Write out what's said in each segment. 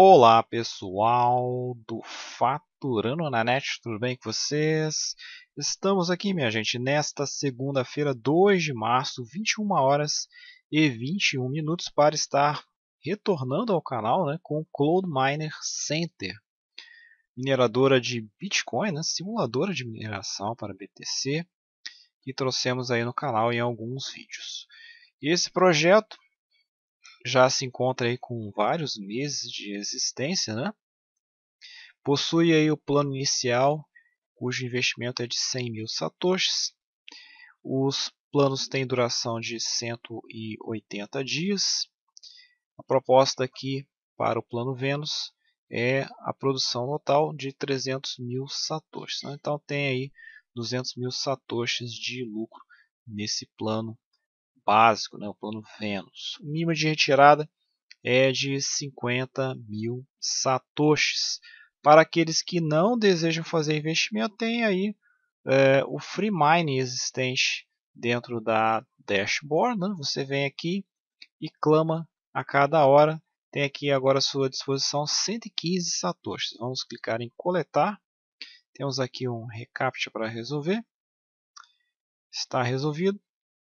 Olá pessoal do Faturando na Net, tudo bem com vocês? Estamos aqui, minha gente, nesta segunda-feira, 2 de março, 21 horas e 21 minutos, para estar retornando ao canal né, com o Cloud Miner Center, mineradora de Bitcoin, né, simuladora de mineração para BTC, que trouxemos aí no canal em alguns vídeos. Esse projeto já se encontra aí com vários meses de existência, né? Possui aí o plano inicial, cujo investimento é de 100 mil satoshis. Os planos têm duração de 180 dias. A proposta aqui para o plano Vênus é a produção total de 300 mil satoshis. Né? Então tem aí 200 mil satoshis de lucro nesse plano básico, né, o plano Vênus. O mínimo de retirada é de 50 mil satoshis. Para aqueles que não desejam fazer investimento, tem aí é, o Free Mine existente dentro da dashboard. Né? Você vem aqui e clama a cada hora. Tem aqui agora à sua disposição 115 satoshis. Vamos clicar em coletar. Temos aqui um recaptcha para resolver. Está resolvido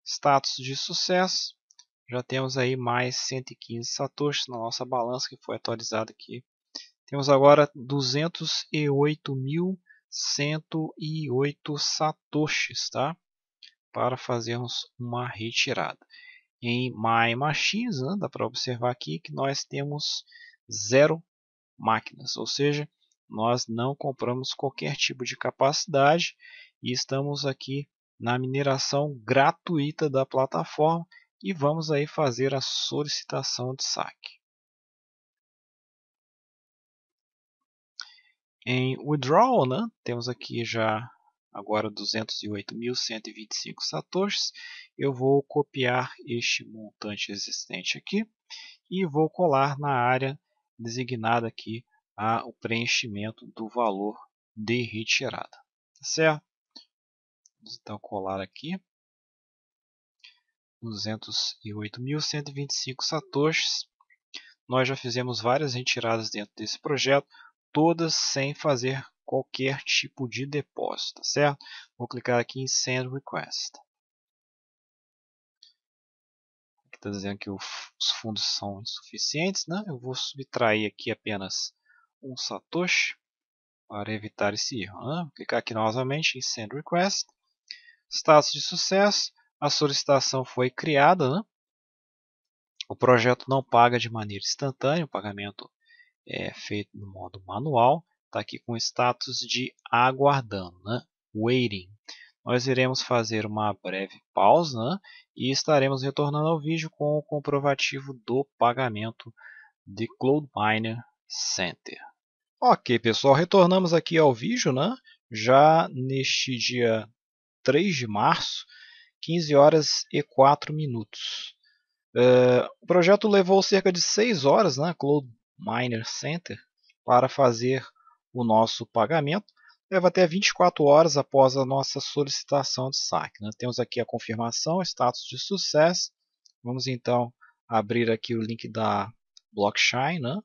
status de sucesso. Já temos aí mais 115 satoshis na nossa balança que foi atualizada aqui. Temos agora 208.108 satoshis, tá? Para fazermos uma retirada. Em My Machines, né, dá para observar aqui que nós temos zero máquinas, ou seja, nós não compramos qualquer tipo de capacidade e estamos aqui na mineração gratuita da plataforma e vamos aí fazer a solicitação de saque. Em withdrawal, né, temos aqui já agora 208.125 satoshis. Eu vou copiar este montante existente aqui e vou colar na área designada aqui a, o preenchimento do valor de retirada. Tá certo? Então colar aqui. 208.125 satoshis. Nós já fizemos várias retiradas dentro desse projeto, todas sem fazer qualquer tipo de depósito, tá certo? Vou clicar aqui em Send Request. Aqui está dizendo que os fundos são insuficientes, né? Eu vou subtrair aqui apenas um satoshi para evitar esse erro. Né? Vou clicar aqui novamente em Send Request status de sucesso, a solicitação foi criada, né? o projeto não paga de maneira instantânea, o pagamento é feito no modo manual, está aqui com status de aguardando, né? waiting. Nós iremos fazer uma breve pausa né? e estaremos retornando ao vídeo com o comprovativo do pagamento de Cloudminer Center. Ok, pessoal, retornamos aqui ao vídeo, né? Já neste dia 3 de março, 15 horas e 4 minutos. Uh, o projeto levou cerca de 6 horas né, Cloud Miner Center para fazer o nosso pagamento. Leva até 24 horas após a nossa solicitação de saque. Né? Temos aqui a confirmação, status de sucesso. Vamos então abrir aqui o link da blockchain né?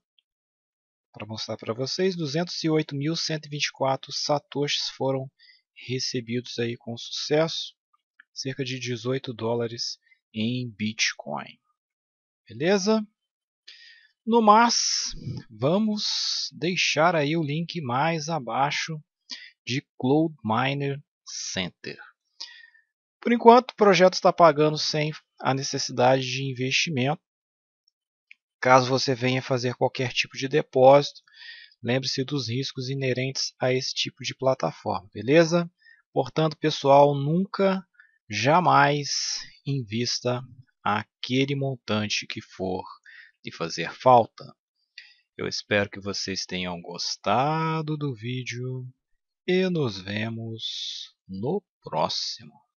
para mostrar para vocês. 208.124 satoshis foram recebidos aí com sucesso, cerca de 18 dólares em Bitcoin. Beleza? No mais, vamos deixar aí o link mais abaixo de Cloud Miner Center. Por enquanto, o projeto está pagando sem a necessidade de investimento. Caso você venha fazer qualquer tipo de depósito, lembre-se dos riscos inerentes a esse tipo de plataforma, beleza? Portanto, pessoal, nunca, jamais invista aquele montante que for de fazer falta. Eu espero que vocês tenham gostado do vídeo e nos vemos no próximo.